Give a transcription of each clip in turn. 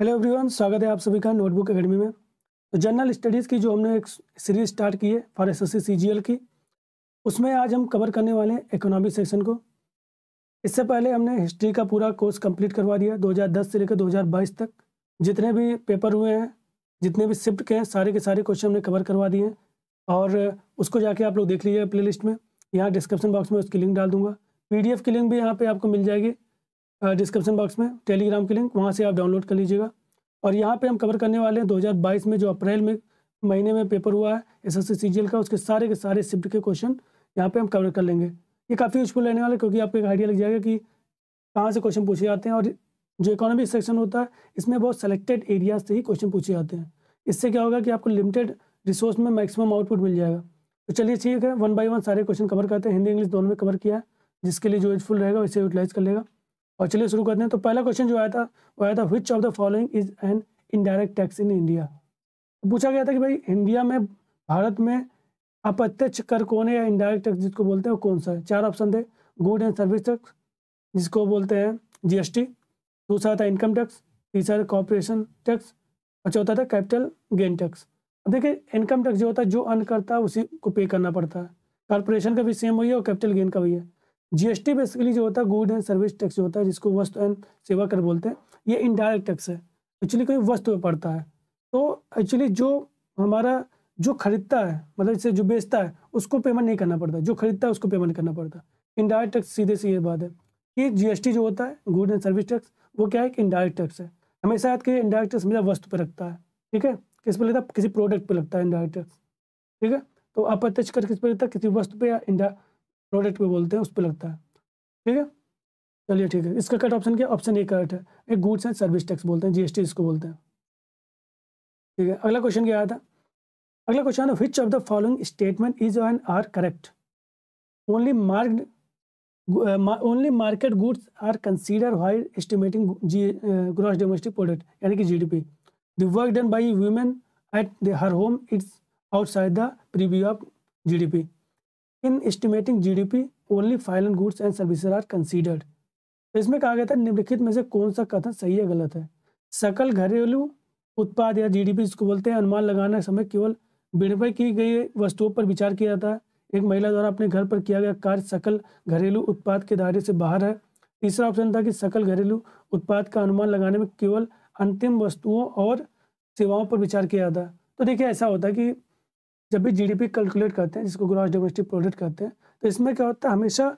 hello everyone स्वागत है आप सभी का नोटबुक एकेडमी में तो जनरल स्टडीज़ की जो हमने एक सीरीज स्टार्ट की है फॉर एस एस की उसमें आज हम कवर करने वाले हैं इकोनॉमिक सेक्शन को इससे पहले हमने हिस्ट्री का पूरा कोर्स कंप्लीट करवा दिया 2010 से लेकर 2022 तक जितने भी पेपर हुए हैं जितने भी शिफ्ट के हैं सारे के सारे क्वेश्चन हमने कवर करवा दिए हैं और उसको जाके आप लोग देख लीजिए प्ले में यहाँ डिस्क्रिप्शन बॉक्स में उसकी लिंक डाल दूंगा पी की लिंक भी यहाँ पर आपको मिल जाएगी डिस्क्रिप्शन बॉक्स में टेलीग्राम की लिंक वहाँ से आप डाउनलोड कर लीजिएगा और यहाँ पे हम कवर करने वाले हैं 2022 में जो अप्रैल में महीने में पेपर हुआ है एस एस का उसके सारे के सारे शिफ्ट के क्वेश्चन यहाँ पे हम कवर कर लेंगे ये काफ़ी यूजफुल रहने वाला है क्योंकि आपको एक आइडिया लग जाएगा कि कहाँ से क्वेश्चन पूछे जाते हैं और जो इकोनॉमिक सेक्शन होता है इसमें बहुत सेलेक्टेड एरियाज से ही क्वेश्चन पूछे जाते हैं इससे क्या होगा कि आपको लिमिटेड रिसोर्स में मैक्सिमम आउटपुट मिल जाएगा तो चलिए ठीक है वन बाई वन सारे क्वेश्चन कवर करते हैं हिंदी इंग्लिश दोनों में कवर किया है जिसके लिए जो यूजफुल रहेगा वैसे यूटिलाइज कर लेगा और चलिए शुरू करते हैं तो पहला क्वेश्चन जो आया था वो आया था which of the following is an indirect tax in India पूछा गया था कि भाई इंडिया में भारत में अप्रत्यक्ष कर कौन है या इनडायरेक्ट टैक्स जिसको बोलते हैं वो कौन सा है चार ऑप्शन थे गुड एंड सर्विस टैक्स जिसको बोलते हैं जीएसटी दूसरा था इनकम टैक्स तीसरा था कॉरपोरेशन टैक्स और चौथा था कैपिटल गेन टैक्स अब देखिए इनकम टैक्स जो होता है जो अर्न करता है उसी को पे करना पड़ता है कॉरपोरेशन का भी सेम वही है और कैपिटल गेन का भी है जीएसटी बेसिकली जो होता है गुड एंड सर्विस टैक्स जो होता है जिसको वस्तु एंड सेवा कर बोलते हैं ये इनडायरेक्ट टैक्स है एक्चुअली कोई वस्तु में पड़ता है तो एक्चुअली जो हमारा जो खरीदता है मतलब इससे जो बेचता है उसको पेमेंट नहीं करना पड़ता जो खरीदता है उसको पेमेंट करना पड़ता है इनडायरेक्ट टैक्स सीधे सीधे बात है कि जीएसटी जो होता है गुड एंड सर्विस टैक्स वो क्या है कि इनडायरेक्ट टैक्स है हमेशा याद करिए इनडायरेक्ट टैक्स हमेशा वस्तु पर रखता है ठीक है किस पर लगता है किसी प्रोडक्ट पर लगता है इनडायरेक्ट टैक्स ठीक है तो अप्रत्यक्ष कर किस पर लगता है किसी वस्तु पर या प्रोडक्ट पे बोलते हैं उस पर लगता है ठीक है चलिए ठीक है इसका कट ऑप्शन क्या ऑप्शन ए कट है एक गुड्स एंड सर्विस टैक्स बोलते हैं जीएसटी इसको बोलते हैं ठीक है अगला क्वेश्चन क्या आया था अगला क्वेश्चन है which of the following statement is an are correct only mark only market goods are consider while estimating G gross domestic product यानी कि GDP the work done by women at the her home it's outside the purview of GDP in estimating GDP only final and goods and services are considered तो इसमें कहा गया था निम्नलिखित में से कौन सा कथन सही या गलत है सकल घरेलू उत्पाद या जीडीपी इसको बोलते हैं अनुमान लगाने के समय केवल विनिमय की गई वस्तुओं पर विचार किया जाता है एक महिला द्वारा अपने घर पर किया गया कार्य सकल घरेलू उत्पाद के दायरे से बाहर है तीसरा ऑप्शन था कि सकल घरेलू उत्पाद का अनुमान लगाने में केवल अंतिम वस्तुओं और सेवाओं पर विचार किया जाता है तो देखिए ऐसा होता है कि जब भी जीडीपी कैलकुलेट करते हैं जिसको ग्रॉस डोमेस्टिक प्रोडक्ट कहते हैं तो इसमें क्या होता है हमेशा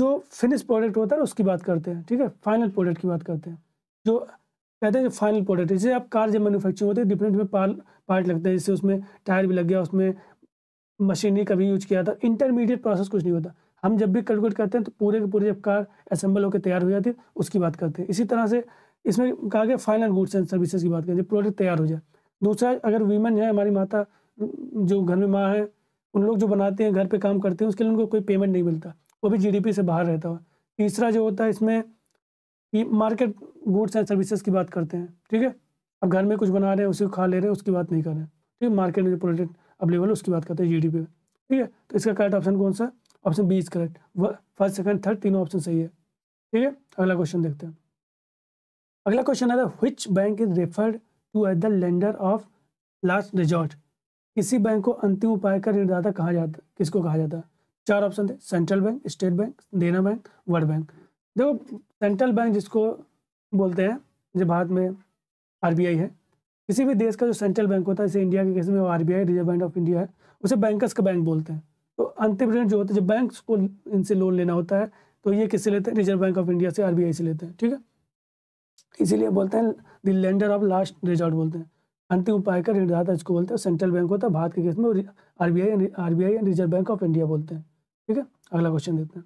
जो फिनिश प्रोडक्ट होता है उसकी बात करते हैं ठीक है फाइनल प्रोडक्ट की बात करते हैं जो कहते हैं जो फाइनल प्रोडक्ट जैसे आप कार जब मैनुफैक्चरिंग होती है डिफरेंट में पार्ट लगते हैं जैसे उसमें टायर भी लग गया उसमें मशीनरी का भी यूज किया था इंटरमीडिएट प्रोसेस कुछ नहीं होता हम जब भी कैलकुलेट करते हैं तो पूरे के पूरे जब कार असेंबल होकर तैयार हो जाती है उसकी बात करते हैं इसी तरह से इसमें कहा गया फाइनल गुड्स एंड सर्विसेज की बात करें जब प्रोडक्ट तैयार हो जाए दूसरा अगर वीमेन है हमारी माता जो घर में माँ है उन लोग जो बनाते हैं घर पे काम करते हैं उसके लिए उनको कोई पेमेंट नहीं मिलता वो भी जीडीपी से बाहर रहता है तीसरा जो होता है इसमें ये मार्केट गुड्स एंड सर्विसेज की बात करते हैं ठीक है अब घर में कुछ बना रहे हैं उसे खा ले रहे हैं उसकी बात नहीं कर रहे हैं ठीक है मार्केट में जो प्रोडक्ट अवेलेबल है उसकी बात करते हैं जी डी पी ठीक है तो इसका करेक्ट ऑप्शन कौन सा option B is correct first second third तीनों ऑप्शन सही है ठीक है अगला क्वेश्चन देखते हैं अगला क्वेश्चन आता है which bank is referred to at the lender of last resort किसी बैंक को अंतिम उपाय का ऋणदाता कहा जाता किसको कहा जाता है चार ऑप्शन थे central bank state bank Dena bank world bank देखो सेंट्रल बैंक जिसको बोलते हैं जो भारत में आरबीआई है किसी भी देश का जो सेंट्रल बैंक होता है जैसे इंडिया के केस में R B I reserve bank of India है उसे बैंकर्स का बैंक बोलते हैं तो अंतिम ऋण जो होता है जब बैंक को इनसे लोन लेना होता है तो ये किससे लेते हैं रिजर्व बैंक ऑफ इंडिया से आर से लेते हैं ठीक है इसीलिए बोलते हैं the lender of last resort बोलते हैं अंतिम उपाय का ऋणदाता इसको बोलते हैं सेंट्रल बैंक होता है भारत के केस में RBI RBI and reserve bank of India बोलते हैं ठीक है अगला क्वेश्चन देखते हैं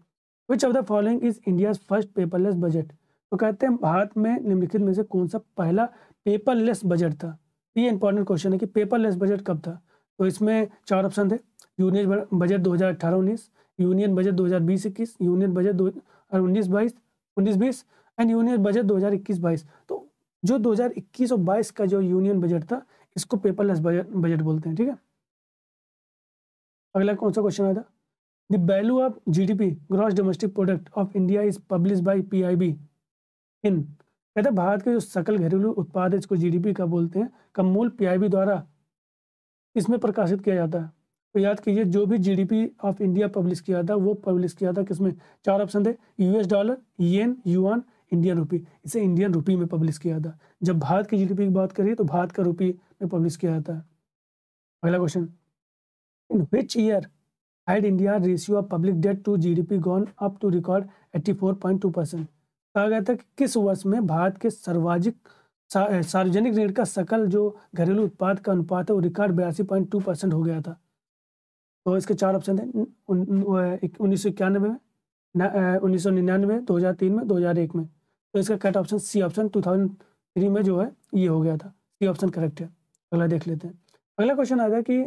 which of the following is India first paperless budget तो कहते हैं भारत में निम्नलिखित में से कौन सा पहला पेपरलेस बजट था ये इंपॉर्टेंट क्वेश्चन है कि पेपरलेस बजट कब था तो इसमें चार ऑप्शन थे यूनियन बजट दो हज़ार अठारह उन्नीस यूनियन बजट दो हज़ार बीस इक्कीस यूनियन बजट दो उन्नीस बाईस उन्नीस बीस एंड यूनियन बजट दो हज़ार इक्कीस बाईस तो जो 2021 और 22 का जो यूनियन बजट था इसको पेपरलेस बजट बजट बोलते हैं ठीक है अगला कौन सा क्वेश्चन आया था the value of GDP gross domestic product of India is publish by PIB in कहते हैं भारत के जो सकल घरेलू उत्पाद है इसको जीडीपी का बोलते हैं का मूल पीआईबी द्वारा इसमें प्रकाशित किया जाता है तो याद कीजिए जो भी जीडीपी ऑफ इंडिया पब्लिश किया था वो पब्लिश किया था किसमें चार ऑप्शन थे US dollar yen yuan Indian rupee इसे इंडियन रुपी में पब्लिश किया था जब भारत की जीडीपी की बात करिए तो भारत का रुपी में पब्लिश किया जाता है अगला question in which year had India ratio of public debt to GDP gone up to record 84.2 percent कहा गया था कि किस वर्ष में भारत के सर्वाधिक सार्वजनिक ऋण का सकल जो घरेलू उत्पाद का अनुपात है वो रिकॉर्ड बयासी पॉइंट टू परसेंट हो गया था तो इसके चार ऑप्शन थे उन्नीस सौ इक्यानवे में उन्नीस सौ निन्यानवे दो हज़ार तीन में दो हज़ार एक में तो इसका correct option C option two में जो है ये हो गया था सी ऑप्शन करेक्ट है अगला देख लेते हैं अगला क्वेश्चन आ गया कि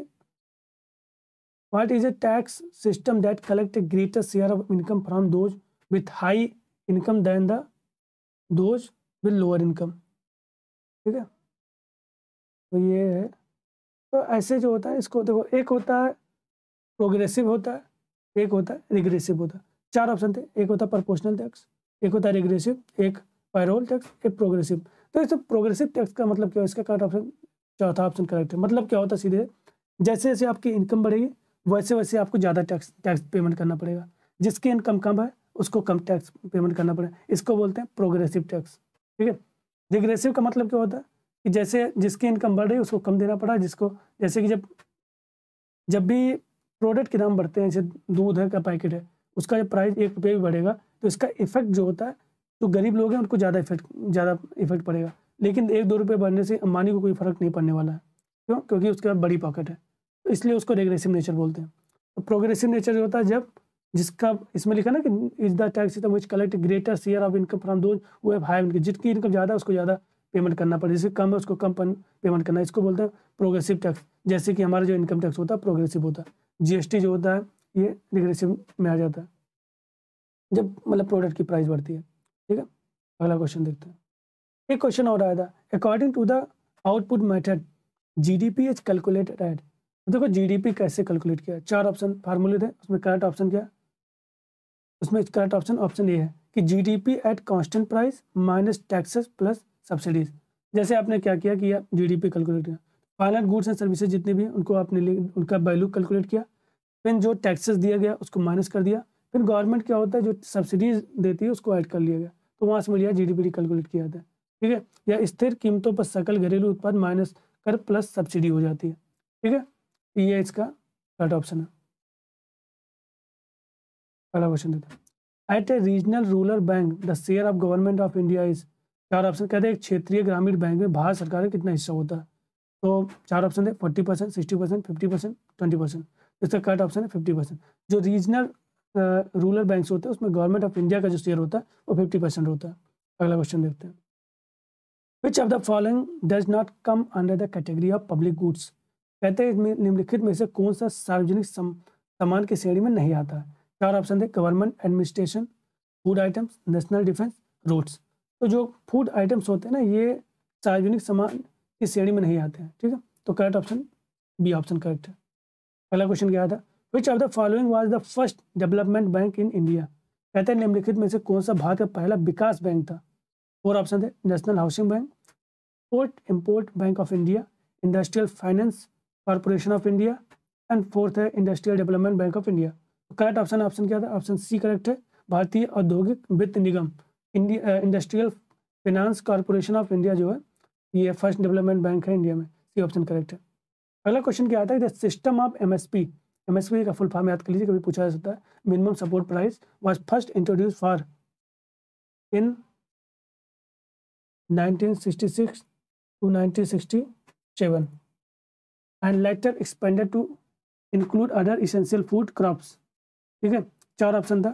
what is a tax system that collect a greater share of income from those with high income than the those with lower income ठीक है तो ये है तो ऐसे जो होता है इसको देखो एक होता है प्रोग्रेसिव होता है एक होता है रिग्रेसिव होता है चार ऑप्शन थे एक होता है प्रपोर्शनल टैक्स एक होता है रिग्रेसिव एक पायरोल टैक्स एक प्रोग्रेसिव तो इस प्रोग्रेसिव टैक्स का मतलब क्या है इसका करेक्ट ऑप्शन चौथा ऑप्शन करेक्ट है मतलब क्या होता है सीधे जैसे जैसे आपकी इनकम बढ़ेगी वैसे वैसे आपको ज़्यादा टैक्स टैक्स पेमेंट करना पड़ेगा जिसकी इनकम कम है उसको कम टैक्स पेमेंट करना पड़ेगा इसको बोलते हैं प्रोग्रेसिव टैक्स ठीक है रिग्रेसिव का मतलब क्या होता है कि जैसे जिसकी इनकम बढ़ रही है उसको कम देना पड़ा जिसको जैसे कि जब जब भी प्रोडक्ट के दाम बढ़ते हैं जैसे दूध है का पैकेट है उसका जब प्राइस एक रुपये भी बढ़ेगा तो इसका इफेक्ट जो होता है जो गरीब लोग हैं उनको ज़्यादा इफेक्ट ज़्यादा इफेक्ट पड़ेगा लेकिन एक दो रुपये बढ़ने से अंबानी को कोई फ़र्क नहीं पड़ने वाला है क्यों क्योंकि उसके पास बड़ी पॉकेट है तो इसलिए उसको रेग्रेसिव नेचर बोलते हैं तो प्रोग्रेसिव नेचर जो होता है जब जिसका इसमें लिखा ना कि is the tax system which collect greater share of income from those वो हाई इनकम जितनी इनकम ज़्यादा उसको ज़्यादा पेमेंट करना पड़े जिससे कम है उसको कम पेमेंट करना इसको बोलते हैं प्रोग्रेसिव टैक्स जैसे कि हमारा जो इनकम टैक्स होता है प्रोग्रेसिव होता है जीएसटी जो होता है ये रिग्रेसिव में आ जाता है जब मतलब प्रोडक्ट की प्राइस बढ़ती है ठीक है अगला क्वेश्चन देखते हैं एक क्वेश्चन और आया था according to the output method G D P is calculated at देखो जीडीपी कैसे कैलकुलेट किया चार ऑप्शन फार्मूले थे उसमें करेक्ट ऑप्शन क्या उसमें करेक्ट ऑप्शन ऑप्शन ये है कि GDP at constant price minus taxes plus subsidies जैसे आपने क्या किया कि जीडीपी कैलकुलेट किया फाइनल गुड्स एंड सर्विसेज जितने भी उनको आपने उनका वैल्यू कैलकुलेट किया फिर जो टैक्सेस दिया गया उसको माइनस कर दिया फिर गवर्नमेंट क्या होता है जो सब्सिडीज देती है उसको ऐड कर लिया गया तो वहाँ से मिलिया जी डी पी कैलकुलेट किया जाता है ठीक है या स्थिर कीमतों पर सकल घरेलू उत्पाद माइनस कर प्लस सब्सिडी हो जाती है ठीक है तो ये इसका थर्ड ऑप्शन है पहला क्वेश्चन देता है at a regional rural bank the share of government of India is चार ऑप्शन कहते हैं क्षेत्रीय ग्रामीण बैंक में भारत सरकार का कितना हिस्सा होता है तो चार ऑप्शन है forty percent sixty percent fifty percent twenty percent इसका कट ऑप्शन है फिफ्टी परसेंट जो रीजनल रूरल बैंक होते हैं उसमें गवर्नमेंट ऑफ इंडिया का जो शेयर होता है वो फिफ्टी परसेंट होता है अगला क्वेश्चन देखते हैं which of the following does not come under the category of public goods कहते हैं निम्नलिखित में से कौन सा सार्वजनिक सामान की श्रेणी में नहीं आता है चार ऑप्शन थे government administration food items national defence roads तो जो फूड आइटम्स होते हैं ना ये सार्वजनिक सामान की श्रेणी में नहीं आते हैं ठीक है तो correct option B option correct है पहला क्वेश्चन क्या था which of the following was the first development bank in India कहते हैं निम्नलिखित में से कौन सा भारत का पहला विकास बैंक था फोर ऑप्शन थे national housing bank export import bank of India industrial finance corporation of India and fourth है industrial development bank of India correct option option क्या था ऑप्शन सी करेक्ट है भारतीय औद्योगिक वित्त निगम industrial finance corporation of India जो है ये फर्स्ट डेवलपमेंट बैंक है इंडिया में सी ऑप्शन करेक्ट है अगला क्वेश्चन क्या आता है सिस्टम ऑफ एमएसपी एमएसपी का फुल फॉर्म याद कर लीजिए कभी पूछा जा सकता है minimum support price was first introduce for in 1966 to 1967 and later expanded to include other essential food crops ठीक है चार ऑप्शन था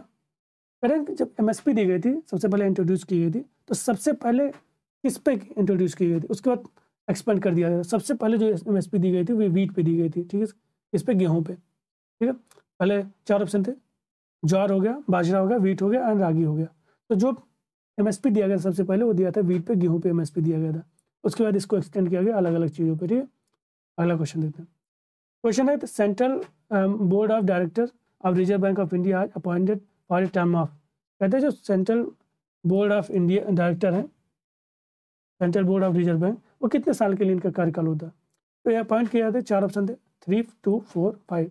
करेंट जब एमएसपी दी गई थी सबसे पहले इंट्रोड्यूस की गई थी तो सबसे पहले किस पे इंट्रोड्यूस की गई थी उसके बाद एक्सपेंड कर दिया था सबसे पहले जो एम एस पी दी गई थी वो वीट पे दी गई थी ठीक है इस पर गेहूँ पे ठीक है पहले चार ऑप्शन थे ज्वार हो गया बाजरा हो गया वीट हो गया एंड रागी हो गया तो जो एम एस पी दिया गया सबसे पहले वो दिया था वीट पे गेहूँ पे एम एस पी दिया गया था उसके बाद इसको एक्सटेंड किया गया अलग अलग चीज़ों पर ठीक है अगला क्वेश्चन देखते हैं क्वेश्चन है central board of director of reserve bank of India appointed for a term of कहते हैं जो central board of India director हैं central board of reserve bank वो कितने साल के लिए इनका कार्यकाल होता तो यह अपॉइंट किया जाता है चार ऑप्शन थे थ्री टू फोर फाइव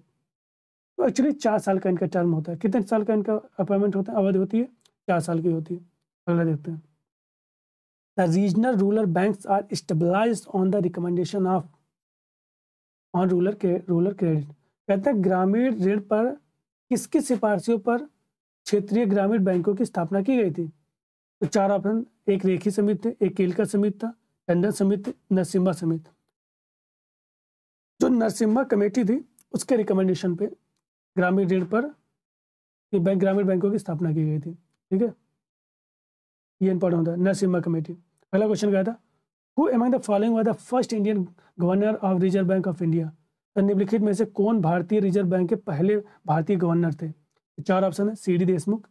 तो एक्चुअली चार साल का इनका टर्म होता है कितने साल का इनका अपॉइंटमेंट होता है अवधि होती है चार साल की होती है अगला देखते हैं the regional rural bank are established on the recommendation of on rural rural credit कहते हैं ग्रामीण ऋण पर किसकी सिफारिशों पर क्षेत्रीय ग्रामीण बैंकों की स्थापना की गई थी तो चार ऑप्शन एक रेखी समिति थे एक केलकर समिति था टंडन समिति नरसिम्हा समिति जो नरसिम्हा कमेटी थी उसके रिकमेंडेशन पे ग्रामीण ऋण पर ये बैंक ग्रामीण बैंकों की स्थापना की गई थी ठीक है ये इंपॉर्टेंट होता है नरसिम्हा कमेटी पहला क्वेश्चन क्या था who among the following was the first Indian governor of reserve bank of India तो निम्नलिखित में से कौन भारतीय रिजर्व बैंक के पहले भारतीय गवर्नर थे चार ऑप्शन है C D Deshmukh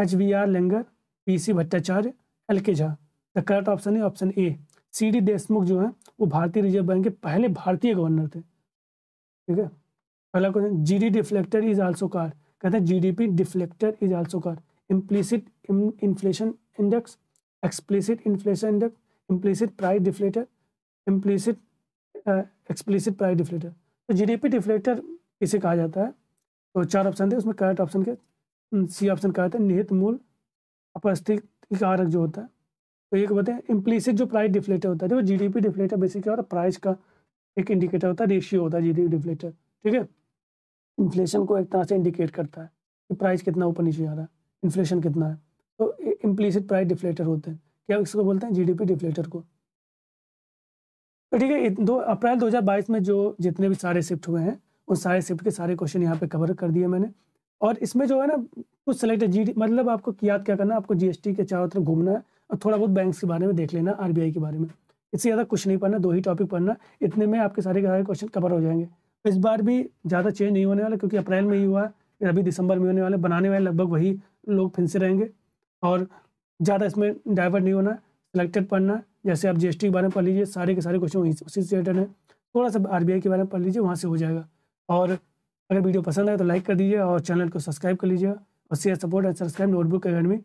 H V R Iyengar P C Bhattacharya L K Jha the correct option है option A C D Deshmukh जो है वो भारतीय रिजर्व बैंक के पहले भारतीय गवर्नर थे ठीक है पहला question G D deflator is also called कहते हैं G D P deflator is also called implicit inflation index explicit inflation index implicit price deflator implicit explicit price deflator तो जी डी पी डिफ्लेक्टर इसे कहा जाता है तो चार option थे उसमें करेक्ट ऑप्शन के सी ऑप्शन कहा था निहित मूल अपस्थिति कारक जो होता है तो ये बताएं इम्प्लीसिट जो प्राइस डिफ्लेटर होता है वो जीडीपी डिफ्लेटर बेसिक क्या होता है प्राइस का एक इंडिकेटर होता है रेशियो होता है जीडीपी डिफ्लेटर ठीक है इन्फ्लेशन को एक तरह से इंडिकेट करता है कि प्राइस कितना ऊपर नीचे जा रहा है इन्फ्लेशन कितना है तो इम्प्लीसिट प्राइस डिफ्लेटर होते हैं क्या इसको बोलते हैं जीडीपी डिफ्लेटर को तो ठीक है दो अप्रैल 2022 में जो जितने भी सारे शिफ्ट हुए हैं उन सारे शिफ्ट के सारे क्वेश्चन यहाँ पे कवर कर दिए मैंने और इसमें जो है ना कुछ सिलेक्टेड जी मतलब आपको याद क्या करना आपको जीएसटी के चारों तरफ घूमना है और थोड़ा बहुत बैंक के बारे में देख लेना आरबीआई के बारे में इससे ज़्यादा कुछ नहीं पढ़ना दो ही टॉपिक पढ़ना इतने में आपके सारे के सारे क्वेश्चन कवर हो जाएंगे तो इस बार भी ज़्यादा चेंज नहीं होने वाला क्योंकि अप्रैल में ही हुआ फिर अभी दिसंबर में होने वाले बनाने वाले लगभग वही लोग फिर रहेंगे और ज़्यादा इसमें डाइवर्ट नहीं होना सिलेक्टेड पढ़ना जैसे आप जीएसटी के बारे में पढ़ लीजिए सारे के सारे क्वेश्चन उसी से रिलेटेड हैं थोड़ा सा आर के बारे में पढ़ लीजिए वहाँ से हो जाएगा और अगर वीडियो पसंद आए तो लाइक कर दीजिए और चैनल को सब्सक्राइब कर लीजिएगा और share support and subscribe notebook academy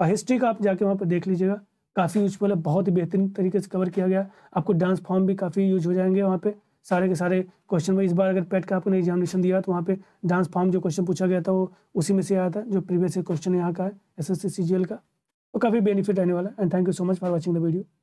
और हिस्ट्री का आप जाके वहाँ पर देख लीजिएगा काफ़ी यूजफुल है बहुत ही बेहतरीन तरीके से कवर किया गया आपको डांस फॉर्म भी काफ़ी यूज हो जाएंगे वहाँ पर सारे के सारे क्वेश्चन में इस बार अगर पेट का आपने एग्जामिनेशन दिया तो वहाँ पे डांस फॉर्म जो क्वेश्चन पूछा गया था वो उसी में से आया था जो प्रीवियस क्वेश्चन यहाँ का है एस एस का तो काफ़ी बेनिफिट रहने वाला and thank you so much for watching the video